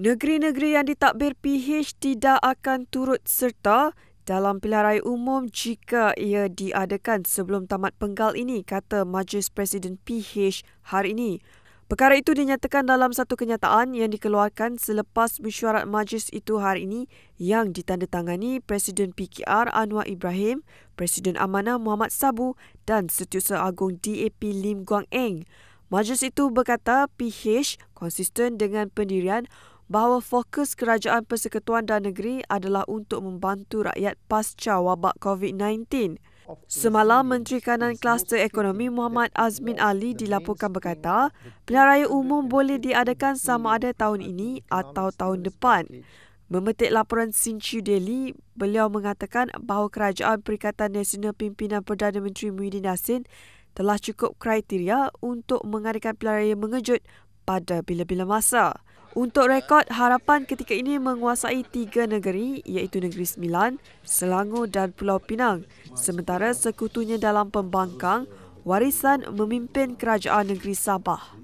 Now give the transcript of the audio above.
Negeri-negeri yang ditakbir PH tidak akan turut serta dalam pilihan raya umum jika ia diadakan sebelum tamat penggal ini, kata Majlis Presiden PH hari ini. Perkara itu dinyatakan dalam satu kenyataan yang dikeluarkan selepas mesyuarat majlis itu hari ini yang ditandatangani Presiden PKR Anwar Ibrahim, Presiden Amanah Muhammad Sabu dan Setiausaha Agong DAP Lim Guang Eng. Majlis itu berkata PH konsisten dengan pendirian bahawa fokus kerajaan persekutuan dan negeri adalah untuk membantu rakyat pasca wabak COVID-19. Semalam, Menteri Kanan Kluster Ekonomi Muhammad Azmin Ali dilaporkan berkata, pilihan umum boleh diadakan sama ada tahun ini atau tahun depan. Memetik laporan Sin Chiu Daily, beliau mengatakan bahawa Kerajaan Perikatan Nasional Pimpinan Perdana Menteri Muhyiddin Yassin telah cukup kriteria untuk mengadakan pilihan raya mengejut pada bila-bila masa. Untuk rekod, harapan ketika ini menguasai tiga negeri iaitu Negeri Sembilan, Selangor dan Pulau Pinang. Sementara sekutunya dalam pembangkang, warisan memimpin kerajaan negeri Sabah.